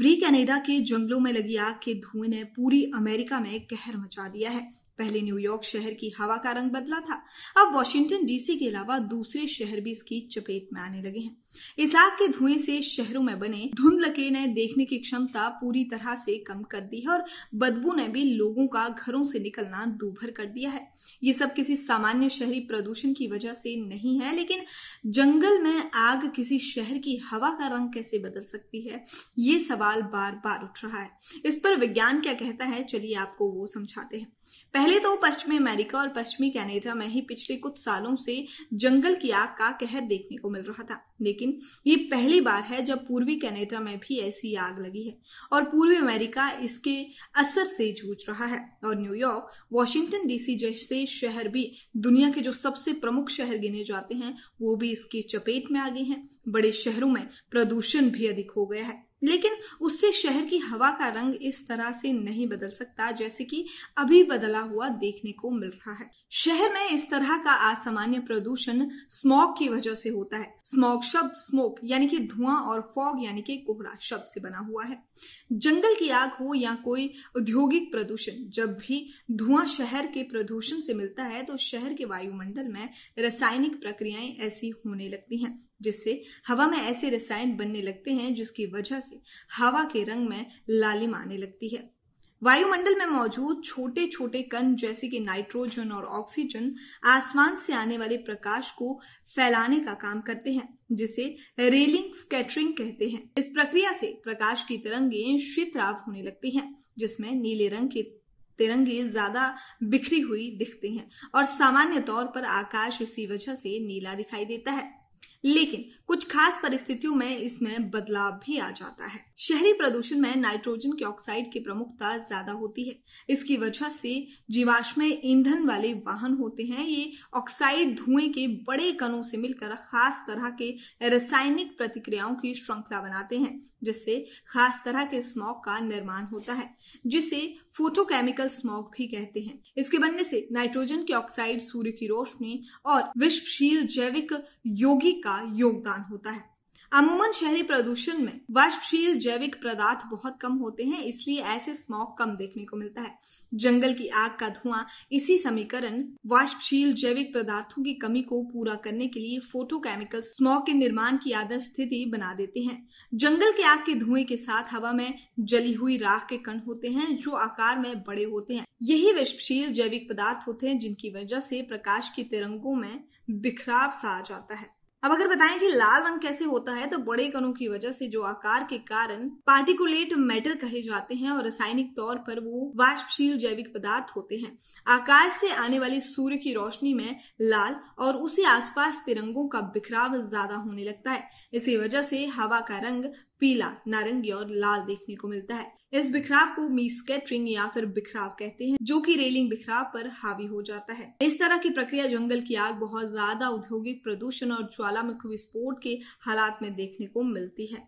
very Canada के जंगलों में लगी आग के धुएं ने पूरी अमेरिका में कहर मचा दिया है पहले न्यूयॉर्क शहर की हवा का रंग बदला था अब वॉशिंगटन डीसी के अलावा दूसरे शहर भी इसकी चपेट में आने लगे हैं इस आग के धुएं से शहरों में बने धुंध लके ने देखने की क्षमता पूरी तरह से कम कर दी है और बदबू ने भी लोगों का घरों से निकलना दूभर कर दिया है ये सब किसी सामान्य शहरी प्रदूषण की वजह से नहीं है लेकिन जंगल में आग किसी शहर की हवा का रंग कैसे बदल सकती है ये सवाल बार बार उठ रहा है इस पर विज्ञान क्या कहता है चलिए आपको वो समझाते हैं पहले तो पश्चिमी अमेरिका और पश्चिमी कनाडा में ही पिछले कुछ सालों से जंगल की आग का कहर देखने को मिल रहा था लेकिन ये पहली बार है जब पूर्वी कनाडा में भी ऐसी आग लगी है और पूर्वी अमेरिका इसके असर से जूझ रहा है और न्यूयॉर्क वॉशिंगटन डीसी जैसे शहर भी दुनिया के जो सबसे प्रमुख शहर गिने जाते हैं वो भी इसकी चपेट में आ गए हैं बड़े शहरों में प्रदूषण भी अधिक हो गया है लेकिन उससे शहर की हवा का रंग इस तरह से नहीं बदल सकता जैसे कि अभी बदला हुआ देखने को मिल रहा है शहर में इस तरह का असामान्य प्रदूषण स्मॉग की वजह से होता है स्मॉग शब्द स्मोक यानी कि धुआं और फॉग यानी कि कोहरा शब्द से बना हुआ है जंगल की आग हो या कोई औद्योगिक प्रदूषण जब भी धुआं शहर के प्रदूषण से मिलता है तो शहर के वायुमंडल में रासायनिक प्रक्रियाएं ऐसी होने लगती हैं जिससे हवा में ऐसे रसायन बनने लगते हैं जिसकी वजह से हवा के रंग में लालिम आने लगती है वायुमंडल में मौजूद छोटे छोटे कण जैसे कि नाइट्रोजन और ऑक्सीजन आसमान से आने वाले प्रकाश को फैलाने का काम करते हैं जिसे रेलिंग स्कैटरिंग कहते हैं इस प्रक्रिया से प्रकाश की तिरंगे शीतराव होने लगती हैं जिसमें नीले रंग के तिरंगे ज्यादा बिखरी हुई दिखते हैं और सामान्य तौर पर आकाश इसी वजह से नीला दिखाई देता है लेकिन कुछ खास परिस्थितियों में इसमें बदलाव भी आ जाता है शहरी प्रदूषण में नाइट्रोजन के ऑक्साइड की प्रमुखता ज्यादा होती है इसकी वजह से जीवाश्म ईंधन वाले वाहन होते हैं ये ऑक्साइड धुएं के बड़े कणों से मिलकर खास तरह के रासायनिक प्रतिक्रियाओं की श्रृंखला बनाते हैं जिससे खास तरह के स्मॉग का निर्माण होता है जिसे फोटोकेमिकल स्मॉग भी कहते हैं इसके बनने से नाइट्रोजन के ऑक्साइड सूर्य की रोशनी और विश्वशील जैविक यौगिक का योगदान नुकसान होता है अमूमन शहरी प्रदूषण में वाष्पशील जैविक पदार्थ बहुत कम होते हैं इसलिए ऐसे स्मॉक कम देखने को मिलता है जंगल की आग का धुआं इसी समीकरण वाष्पशील जैविक पदार्थों की कमी को पूरा करने के लिए फोटोकेमिकल स्मॉक के निर्माण की आदर्श स्थिति बना देते हैं जंगल के आग के धुएं के साथ हवा में जली हुई राख के कण होते हैं जो आकार में बड़े होते हैं यही वाष्पशील जैविक पदार्थ होते हैं जिनकी वजह से प्रकाश के तिरंगों में बिखराव सा आ जाता है अब अगर बताएं कि लाल रंग कैसे होता है तो बड़े कणों की वजह से जो आकार के कारण पार्टिकुलेट मैटर कहे जाते हैं और रासायनिक तौर पर वो वाष्पशील जैविक पदार्थ होते हैं आकाश से आने वाली सूर्य की रोशनी में लाल और उसे आसपास तिरंगों का बिखराव ज्यादा होने लगता है इसी वजह से हवा का रंग पीला नारंगी और लाल देखने को मिलता है इस बिखराव को मी स्केटरिंग या फिर बिखराव कहते हैं जो कि रेलिंग बिखराव पर हावी हो जाता है इस तरह की प्रक्रिया जंगल की आग बहुत ज्यादा औद्योगिक प्रदूषण और ज्वालामुखी विस्फोट के हालात में देखने को मिलती है